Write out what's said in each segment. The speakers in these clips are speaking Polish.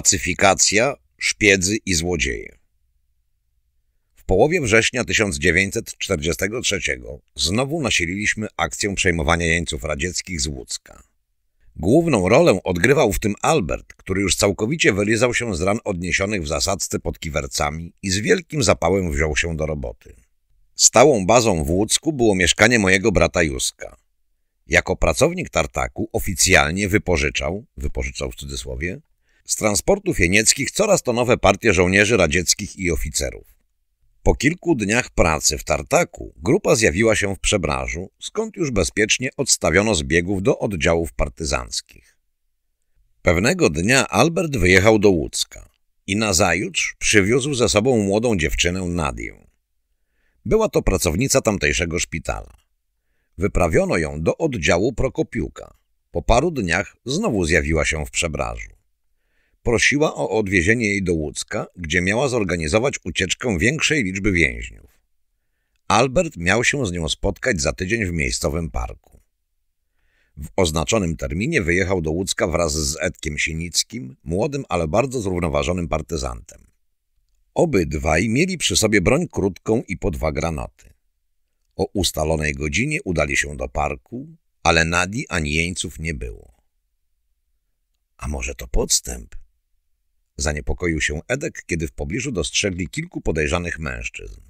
Pacyfikacja, szpiedzy i złodzieje. W połowie września 1943 znowu nasililiśmy akcję przejmowania jeńców radzieckich z Łódzka. Główną rolę odgrywał w tym Albert, który już całkowicie wylizał się z ran odniesionych w zasadzce pod kiwercami i z wielkim zapałem wziął się do roboty. Stałą bazą w Łódzku było mieszkanie mojego brata Józka. Jako pracownik tartaku oficjalnie wypożyczał, wypożyczał w cudzysłowie, z transportów jenieckich coraz to nowe partie żołnierzy radzieckich i oficerów. Po kilku dniach pracy w Tartaku grupa zjawiła się w Przebrażu, skąd już bezpiecznie odstawiono zbiegów do oddziałów partyzanckich. Pewnego dnia Albert wyjechał do Łódzka i nazajutrz przywiózł ze sobą młodą dziewczynę Nadię. Była to pracownica tamtejszego szpitala. Wyprawiono ją do oddziału Prokopiuka. Po paru dniach znowu zjawiła się w Przebrażu prosiła o odwiezienie jej do Łódzka, gdzie miała zorganizować ucieczkę większej liczby więźniów. Albert miał się z nią spotkać za tydzień w miejscowym parku. W oznaczonym terminie wyjechał do Łódzka wraz z Edkiem Sinickim, młodym, ale bardzo zrównoważonym partyzantem. Obydwaj mieli przy sobie broń krótką i po dwa granaty. O ustalonej godzinie udali się do parku, ale Nadi ani jeńców nie było. A może to podstęp? Zaniepokoił się Edek, kiedy w pobliżu dostrzegli kilku podejrzanych mężczyzn.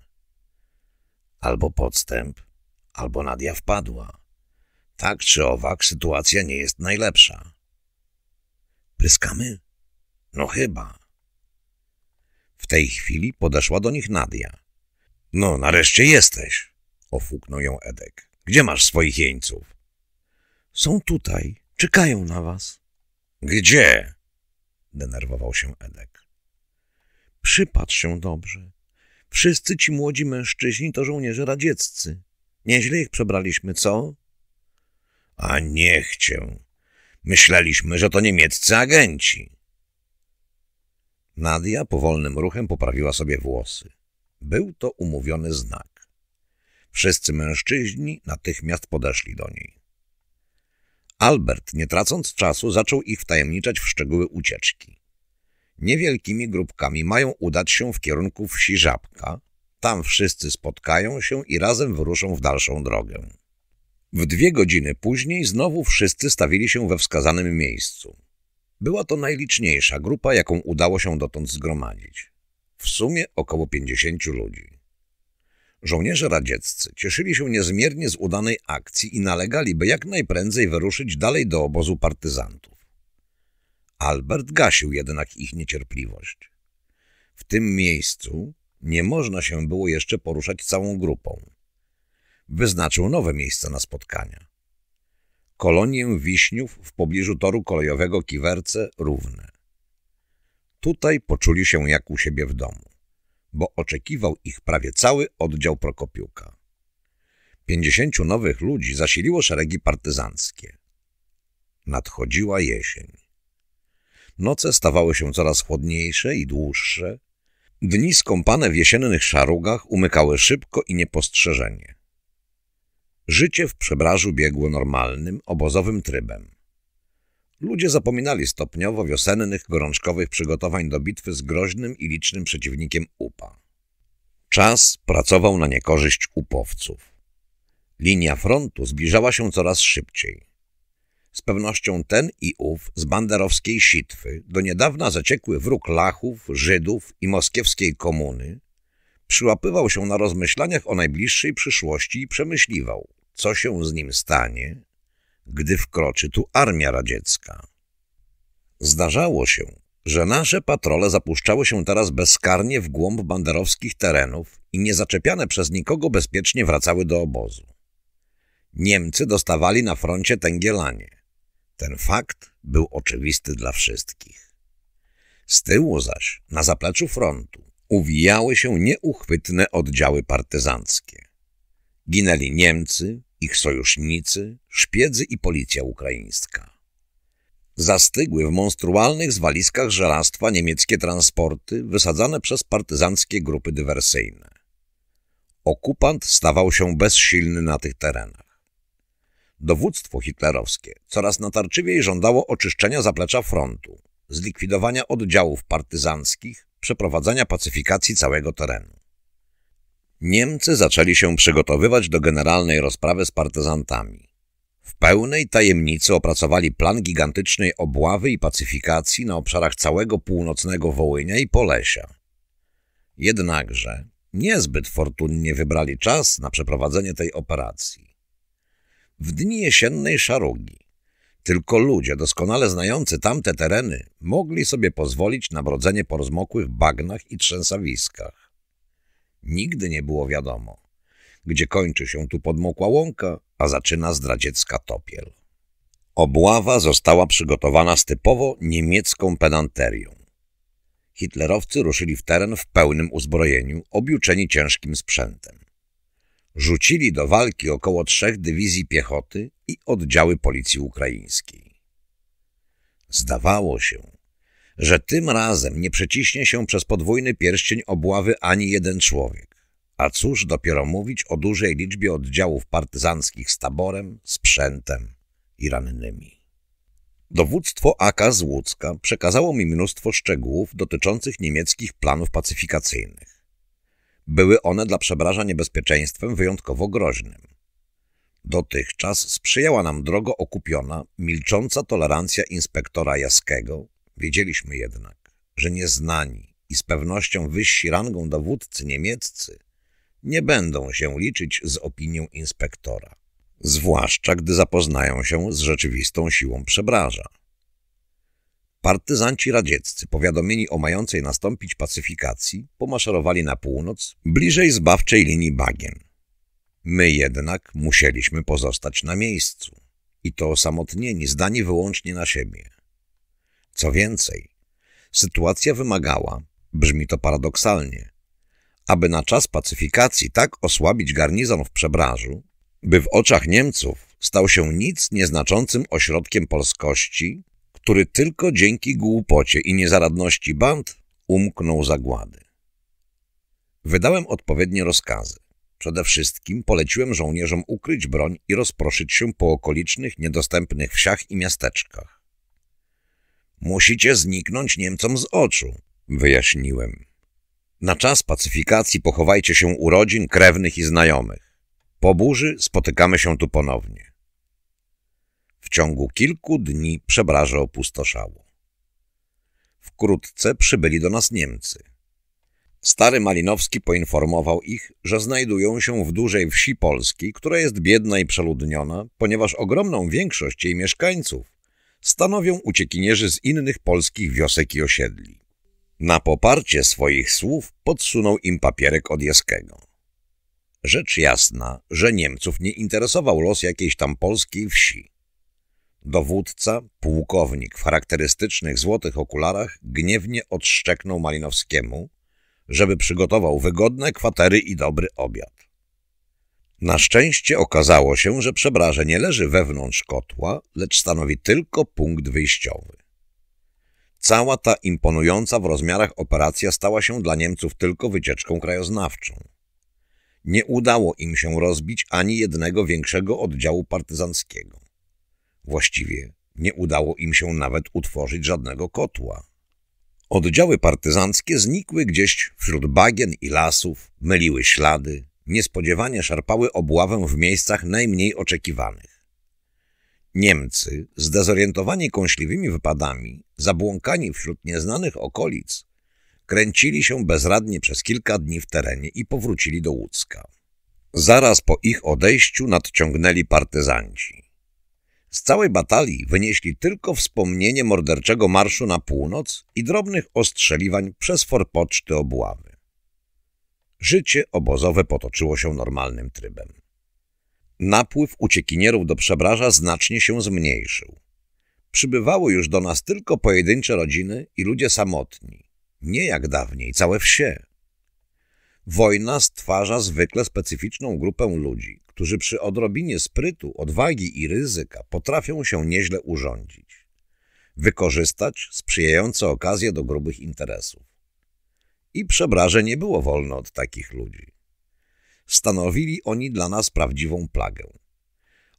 Albo podstęp, albo Nadia wpadła. Tak czy owak sytuacja nie jest najlepsza. Pryskamy? No chyba. W tej chwili podeszła do nich Nadia. No, nareszcie jesteś, ofuknął ją Edek. Gdzie masz swoich jeńców? Są tutaj, czekają na was. Gdzie? denerwował się Edek. Przypatrz się dobrze. Wszyscy ci młodzi mężczyźni to żołnierze radzieccy. Nieźle ich przebraliśmy, co? A niech cię. Myśleliśmy, że to niemieccy agenci. Nadia powolnym ruchem poprawiła sobie włosy. Był to umówiony znak. Wszyscy mężczyźni natychmiast podeszli do niej. Albert, nie tracąc czasu, zaczął ich wtajemniczać w szczegóły ucieczki. Niewielkimi grupkami mają udać się w kierunku wsi Żabka. Tam wszyscy spotkają się i razem wyruszą w dalszą drogę. W dwie godziny później znowu wszyscy stawili się we wskazanym miejscu. Była to najliczniejsza grupa, jaką udało się dotąd zgromadzić. W sumie około pięćdziesięciu ludzi. Żołnierze radzieccy cieszyli się niezmiernie z udanej akcji i nalegali, by jak najprędzej wyruszyć dalej do obozu partyzantów. Albert gasił jednak ich niecierpliwość. W tym miejscu nie można się było jeszcze poruszać całą grupą. Wyznaczył nowe miejsce na spotkania. Kolonię wiśniów w pobliżu toru kolejowego Kiwerce równe. Tutaj poczuli się jak u siebie w domu bo oczekiwał ich prawie cały oddział Prokopiuka. Pięćdziesięciu nowych ludzi zasiliło szeregi partyzanckie. Nadchodziła jesień. Noce stawały się coraz chłodniejsze i dłuższe. Dni skąpane w jesiennych szarugach umykały szybko i niepostrzeżenie. Życie w przebrażu biegło normalnym, obozowym trybem. Ludzie zapominali stopniowo wiosennych, gorączkowych przygotowań do bitwy z groźnym i licznym przeciwnikiem UPA. Czas pracował na niekorzyść upowców. Linia frontu zbliżała się coraz szybciej. Z pewnością ten i ów z banderowskiej sitwy, do niedawna zaciekły wróg Lachów, Żydów i moskiewskiej komuny, przyłapywał się na rozmyślaniach o najbliższej przyszłości i przemyśliwał, co się z nim stanie, gdy wkroczy tu armia radziecka. Zdarzało się, że nasze patrole zapuszczały się teraz bezkarnie w głąb banderowskich terenów i niezaczepiane przez nikogo bezpiecznie wracały do obozu. Niemcy dostawali na froncie tęgielanie. Ten fakt był oczywisty dla wszystkich. Z tyłu zaś, na zapleczu frontu, uwijały się nieuchwytne oddziały partyzanckie. Ginęli Niemcy, ich sojusznicy, szpiedzy i policja ukraińska. Zastygły w monstrualnych zwaliskach żelastwa niemieckie transporty wysadzane przez partyzanckie grupy dywersyjne. Okupant stawał się bezsilny na tych terenach. Dowództwo hitlerowskie coraz natarczywiej żądało oczyszczenia zaplecza frontu, zlikwidowania oddziałów partyzanckich, przeprowadzenia pacyfikacji całego terenu. Niemcy zaczęli się przygotowywać do generalnej rozprawy z partyzantami. W pełnej tajemnicy opracowali plan gigantycznej obławy i pacyfikacji na obszarach całego północnego Wołynia i Polesia. Jednakże niezbyt fortunnie wybrali czas na przeprowadzenie tej operacji. W dni jesiennej szarugi tylko ludzie doskonale znający tamte tereny mogli sobie pozwolić na brodzenie po rozmokłych bagnach i trzęsawiskach. Nigdy nie było wiadomo, gdzie kończy się tu podmokła łąka, a zaczyna zdradziecka topiel. Obława została przygotowana z typowo niemiecką pedanterią. Hitlerowcy ruszyli w teren w pełnym uzbrojeniu, objuczeni ciężkim sprzętem. Rzucili do walki około trzech dywizji piechoty i oddziały policji ukraińskiej. Zdawało się, że tym razem nie przeciśnie się przez podwójny pierścień obławy ani jeden człowiek. A cóż dopiero mówić o dużej liczbie oddziałów partyzanckich z taborem, sprzętem i rannymi. Dowództwo AK z Łódzka przekazało mi mnóstwo szczegółów dotyczących niemieckich planów pacyfikacyjnych. Były one dla przebraża niebezpieczeństwem wyjątkowo groźnym. Dotychczas sprzyjała nam drogo okupiona, milcząca tolerancja inspektora Jaskiego, Wiedzieliśmy jednak, że nieznani i z pewnością wyżsi rangą dowódcy niemieccy nie będą się liczyć z opinią inspektora, zwłaszcza gdy zapoznają się z rzeczywistą siłą przebraża. Partyzanci radzieccy, powiadomieni o mającej nastąpić pacyfikacji, pomaszerowali na północ, bliżej zbawczej linii bagien. My jednak musieliśmy pozostać na miejscu i to osamotnieni, zdani wyłącznie na siebie. Co więcej, sytuacja wymagała, brzmi to paradoksalnie, aby na czas pacyfikacji tak osłabić garnizon w Przebrażu, by w oczach Niemców stał się nic nieznaczącym ośrodkiem polskości, który tylko dzięki głupocie i niezaradności band umknął zagłady. Wydałem odpowiednie rozkazy. Przede wszystkim poleciłem żołnierzom ukryć broń i rozproszyć się po okolicznych, niedostępnych wsiach i miasteczkach. Musicie zniknąć Niemcom z oczu, wyjaśniłem. Na czas pacyfikacji pochowajcie się u rodzin, krewnych i znajomych. Po burzy spotykamy się tu ponownie. W ciągu kilku dni przebraże opustoszało. Wkrótce przybyli do nas Niemcy. Stary Malinowski poinformował ich, że znajdują się w dużej wsi Polski, która jest biedna i przeludniona, ponieważ ogromną większość jej mieszkańców stanowią uciekinierzy z innych polskich wiosek i osiedli. Na poparcie swoich słów podsunął im papierek od Jeskiego. Rzecz jasna, że Niemców nie interesował los jakiejś tam polskiej wsi. Dowódca, pułkownik w charakterystycznych złotych okularach gniewnie odszczeknął Malinowskiemu, żeby przygotował wygodne kwatery i dobry obiad. Na szczęście okazało się, że przebraże nie leży wewnątrz kotła, lecz stanowi tylko punkt wyjściowy. Cała ta imponująca w rozmiarach operacja stała się dla Niemców tylko wycieczką krajoznawczą. Nie udało im się rozbić ani jednego większego oddziału partyzanckiego. Właściwie nie udało im się nawet utworzyć żadnego kotła. Oddziały partyzanckie znikły gdzieś wśród bagien i lasów, myliły ślady, niespodziewanie szarpały obławę w miejscach najmniej oczekiwanych. Niemcy, zdezorientowani kąśliwymi wypadami, zabłąkani wśród nieznanych okolic, kręcili się bezradnie przez kilka dni w terenie i powrócili do Łódzka. Zaraz po ich odejściu nadciągnęli partyzanci. Z całej batalii wynieśli tylko wspomnienie morderczego marszu na północ i drobnych ostrzeliwań przez forpoczty obławy. Życie obozowe potoczyło się normalnym trybem. Napływ uciekinierów do przebraża znacznie się zmniejszył. Przybywało już do nas tylko pojedyncze rodziny i ludzie samotni. Nie jak dawniej, całe wsie. Wojna stwarza zwykle specyficzną grupę ludzi, którzy przy odrobinie sprytu, odwagi i ryzyka potrafią się nieźle urządzić. Wykorzystać sprzyjające okazje do grubych interesów. I przebraże nie było wolno od takich ludzi. Stanowili oni dla nas prawdziwą plagę.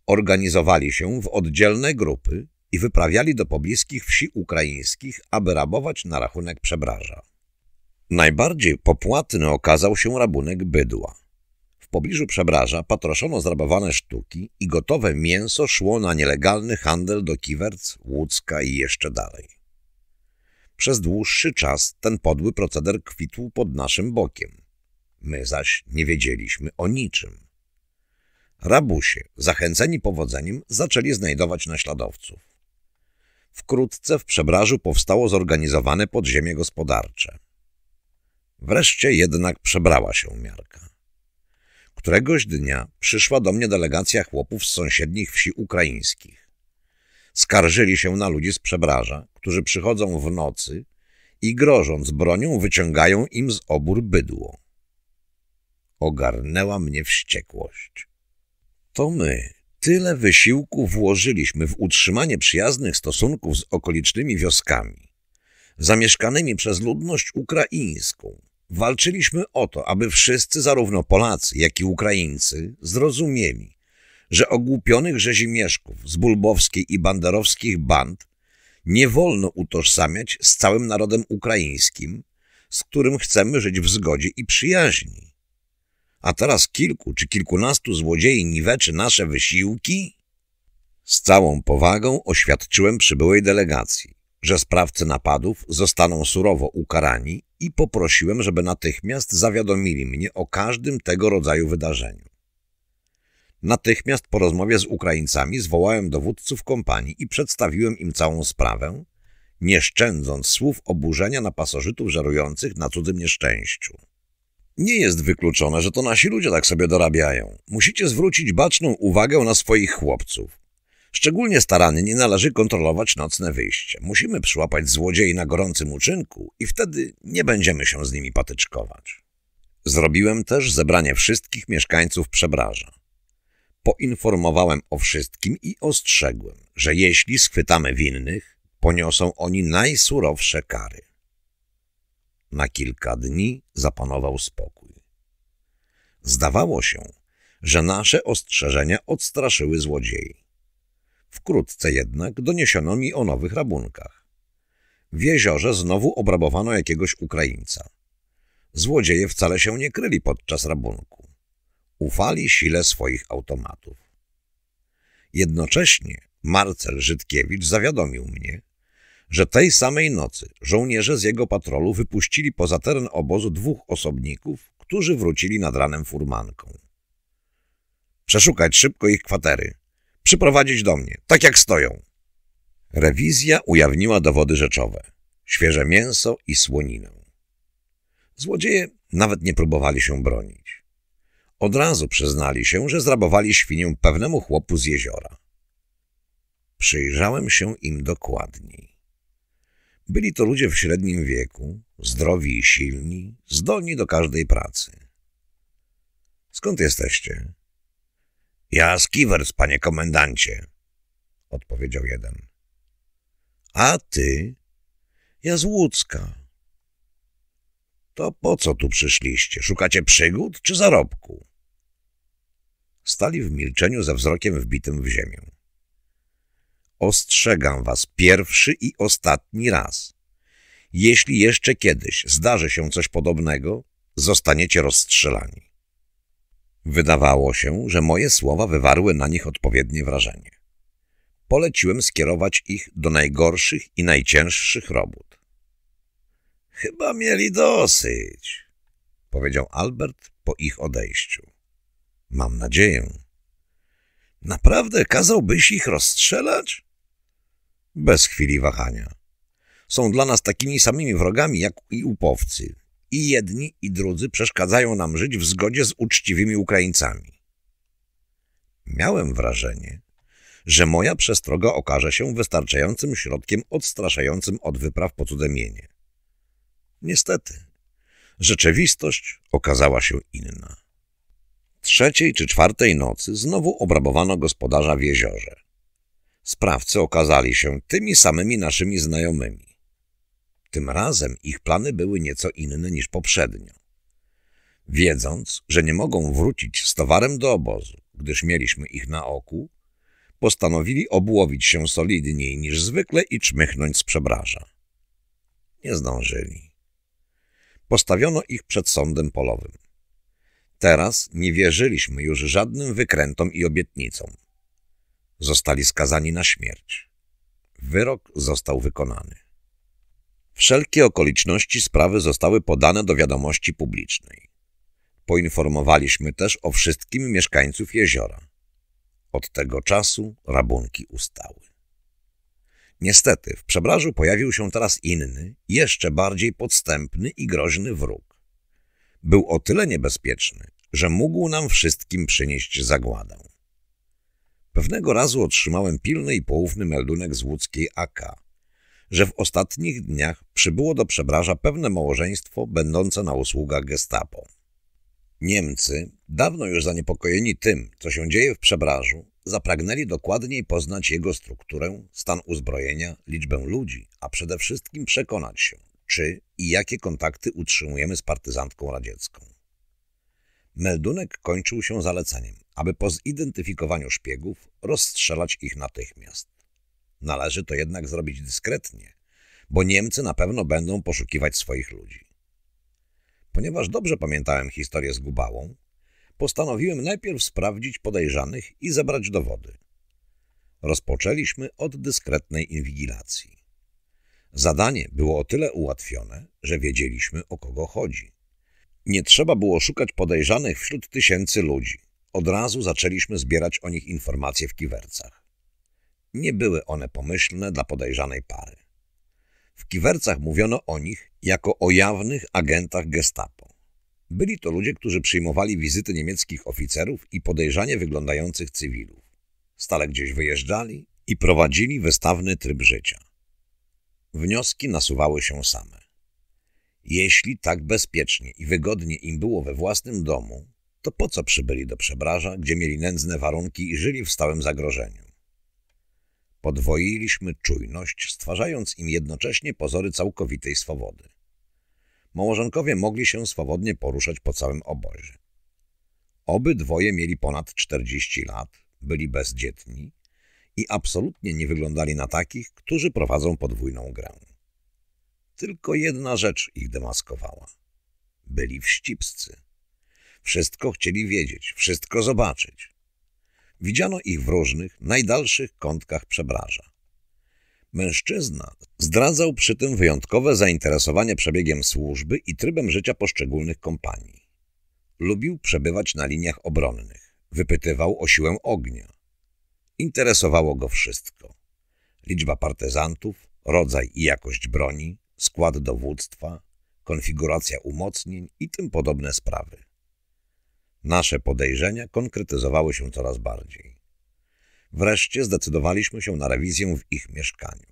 Organizowali się w oddzielne grupy i wyprawiali do pobliskich wsi ukraińskich, aby rabować na rachunek przebraża. Najbardziej popłatny okazał się rabunek bydła. W pobliżu przebraża patroszono zrabowane sztuki i gotowe mięso szło na nielegalny handel do Kiwerc, Łódzka i jeszcze dalej. Przez dłuższy czas ten podły proceder kwitł pod naszym bokiem. My zaś nie wiedzieliśmy o niczym. Rabusie, zachęceni powodzeniem, zaczęli znajdować naśladowców. Wkrótce w Przebrażu powstało zorganizowane podziemie gospodarcze. Wreszcie jednak przebrała się miarka. Któregoś dnia przyszła do mnie delegacja chłopów z sąsiednich wsi ukraińskich. Skarżyli się na ludzi z przebraża, którzy przychodzą w nocy i grożąc bronią wyciągają im z obór bydło. Ogarnęła mnie wściekłość. To my, tyle wysiłku włożyliśmy w utrzymanie przyjaznych stosunków z okolicznymi wioskami, zamieszkanymi przez ludność ukraińską. Walczyliśmy o to, aby wszyscy, zarówno Polacy, jak i Ukraińcy, zrozumieli, że ogłupionych rzezimieszków z bulbowskiej i banderowskich band nie wolno utożsamiać z całym narodem ukraińskim, z którym chcemy żyć w zgodzie i przyjaźni. A teraz kilku czy kilkunastu złodziei niweczy nasze wysiłki? Z całą powagą oświadczyłem przybyłej delegacji, że sprawcy napadów zostaną surowo ukarani i poprosiłem, żeby natychmiast zawiadomili mnie o każdym tego rodzaju wydarzeniu. Natychmiast po rozmowie z Ukraińcami zwołałem dowódców kompanii i przedstawiłem im całą sprawę, nie szczędząc słów oburzenia na pasożytów żerujących na cudzym nieszczęściu. Nie jest wykluczone, że to nasi ludzie tak sobie dorabiają. Musicie zwrócić baczną uwagę na swoich chłopców. Szczególnie starannie należy kontrolować nocne wyjście. Musimy przyłapać złodziei na gorącym uczynku i wtedy nie będziemy się z nimi patyczkować. Zrobiłem też zebranie wszystkich mieszkańców Przebraża. Poinformowałem o wszystkim i ostrzegłem, że jeśli schwytamy winnych, poniosą oni najsurowsze kary. Na kilka dni zapanował spokój. Zdawało się, że nasze ostrzeżenia odstraszyły złodziei. Wkrótce jednak doniesiono mi o nowych rabunkach. W jeziorze znowu obrabowano jakiegoś Ukraińca. Złodzieje wcale się nie kryli podczas rabunku Ufali sile swoich automatów. Jednocześnie Marcel Żydkiewicz zawiadomił mnie, że tej samej nocy żołnierze z jego patrolu wypuścili poza teren obozu dwóch osobników, którzy wrócili nad ranem furmanką. Przeszukać szybko ich kwatery. Przyprowadzić do mnie, tak jak stoją. Rewizja ujawniła dowody rzeczowe. Świeże mięso i słoninę. Złodzieje nawet nie próbowali się bronić. Od razu przyznali się, że zrabowali świnię pewnemu chłopu z jeziora. Przyjrzałem się im dokładniej. Byli to ludzie w średnim wieku, zdrowi i silni, zdolni do każdej pracy. Skąd jesteście? Ja z Kiwers, panie komendancie, odpowiedział jeden. A ty? Ja z Łódzka. To po co tu przyszliście? Szukacie przygód czy zarobku? Stali w milczeniu ze wzrokiem wbitym w ziemię. Ostrzegam was pierwszy i ostatni raz. Jeśli jeszcze kiedyś zdarzy się coś podobnego, zostaniecie rozstrzelani. Wydawało się, że moje słowa wywarły na nich odpowiednie wrażenie. Poleciłem skierować ich do najgorszych i najcięższych robót. Chyba mieli dosyć, powiedział Albert po ich odejściu. Mam nadzieję. Naprawdę kazałbyś ich rozstrzelać? Bez chwili wahania. Są dla nas takimi samymi wrogami jak i upowcy. I jedni i drudzy przeszkadzają nam żyć w zgodzie z uczciwymi Ukraińcami. Miałem wrażenie, że moja przestroga okaże się wystarczającym środkiem odstraszającym od wypraw po cudze Niestety, rzeczywistość okazała się inna. Trzeciej czy czwartej nocy znowu obrabowano gospodarza w jeziorze. Sprawcy okazali się tymi samymi naszymi znajomymi. Tym razem ich plany były nieco inne niż poprzednio. Wiedząc, że nie mogą wrócić z towarem do obozu, gdyż mieliśmy ich na oku, postanowili obłowić się solidniej niż zwykle i czmychnąć z przebraża. Nie zdążyli postawiono ich przed sądem polowym. Teraz nie wierzyliśmy już żadnym wykrętom i obietnicom. Zostali skazani na śmierć. Wyrok został wykonany. Wszelkie okoliczności sprawy zostały podane do wiadomości publicznej. Poinformowaliśmy też o wszystkim mieszkańców jeziora. Od tego czasu rabunki ustały. Niestety, w przebrażu pojawił się teraz inny, jeszcze bardziej podstępny i groźny wróg. Był o tyle niebezpieczny, że mógł nam wszystkim przynieść zagładę. Pewnego razu otrzymałem pilny i poufny meldunek z łódzkiej AK, że w ostatnich dniach przybyło do przebraża pewne małżeństwo będące na usługach gestapo. Niemcy, dawno już zaniepokojeni tym, co się dzieje w przebrażu, Zapragnęli dokładniej poznać jego strukturę, stan uzbrojenia, liczbę ludzi, a przede wszystkim przekonać się, czy i jakie kontakty utrzymujemy z partyzantką radziecką. Meldunek kończył się zaleceniem, aby po zidentyfikowaniu szpiegów rozstrzelać ich natychmiast. Należy to jednak zrobić dyskretnie, bo Niemcy na pewno będą poszukiwać swoich ludzi. Ponieważ dobrze pamiętałem historię z Gubałą, postanowiłem najpierw sprawdzić podejrzanych i zabrać dowody. Rozpoczęliśmy od dyskretnej inwigilacji. Zadanie było o tyle ułatwione, że wiedzieliśmy, o kogo chodzi. Nie trzeba było szukać podejrzanych wśród tysięcy ludzi. Od razu zaczęliśmy zbierać o nich informacje w kiwercach. Nie były one pomyślne dla podejrzanej pary. W kiwercach mówiono o nich jako o jawnych agentach gestapo. Byli to ludzie, którzy przyjmowali wizyty niemieckich oficerów i podejrzanie wyglądających cywilów. Stale gdzieś wyjeżdżali i prowadzili wystawny tryb życia. Wnioski nasuwały się same. Jeśli tak bezpiecznie i wygodnie im było we własnym domu, to po co przybyli do Przebraża, gdzie mieli nędzne warunki i żyli w stałym zagrożeniu? Podwoiliśmy czujność, stwarzając im jednocześnie pozory całkowitej swobody małżonkowie mogli się swobodnie poruszać po całym obozie. Obydwoje mieli ponad 40 lat, byli bezdzietni i absolutnie nie wyglądali na takich, którzy prowadzą podwójną grę. Tylko jedna rzecz ich demaskowała. Byli wścibscy. Wszystko chcieli wiedzieć, wszystko zobaczyć. Widziano ich w różnych, najdalszych kątkach przebraża. Mężczyzna zdradzał przy tym wyjątkowe zainteresowanie przebiegiem służby i trybem życia poszczególnych kompanii. Lubił przebywać na liniach obronnych, wypytywał o siłę ognia. Interesowało go wszystko. Liczba partyzantów, rodzaj i jakość broni, skład dowództwa, konfiguracja umocnień i tym podobne sprawy. Nasze podejrzenia konkretyzowały się coraz bardziej. Wreszcie zdecydowaliśmy się na rewizję w ich mieszkaniu.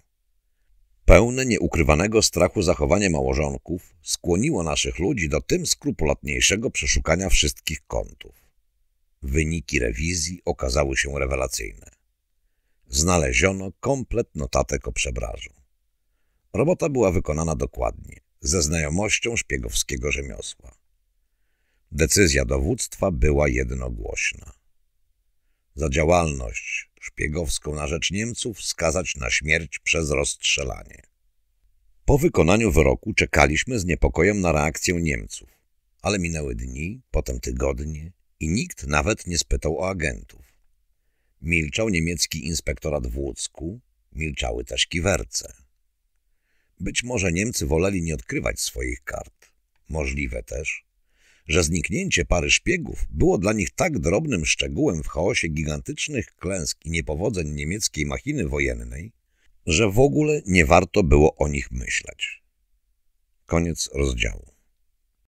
Pełne nieukrywanego strachu zachowanie małżonków skłoniło naszych ludzi do tym skrupulatniejszego przeszukania wszystkich kątów. Wyniki rewizji okazały się rewelacyjne. Znaleziono komplet notatek o przebrażu. Robota była wykonana dokładnie, ze znajomością szpiegowskiego rzemiosła. Decyzja dowództwa była jednogłośna. Za działalność szpiegowską na rzecz Niemców skazać na śmierć przez rozstrzelanie. Po wykonaniu wyroku czekaliśmy z niepokojem na reakcję Niemców, ale minęły dni, potem tygodnie i nikt nawet nie spytał o agentów. Milczał niemiecki inspektorat w Łódzku, milczały też kiwerce. Być może Niemcy woleli nie odkrywać swoich kart. Możliwe też, że zniknięcie pary szpiegów było dla nich tak drobnym szczegółem w chaosie gigantycznych klęsk i niepowodzeń niemieckiej machiny wojennej, że w ogóle nie warto było o nich myśleć. Koniec rozdziału.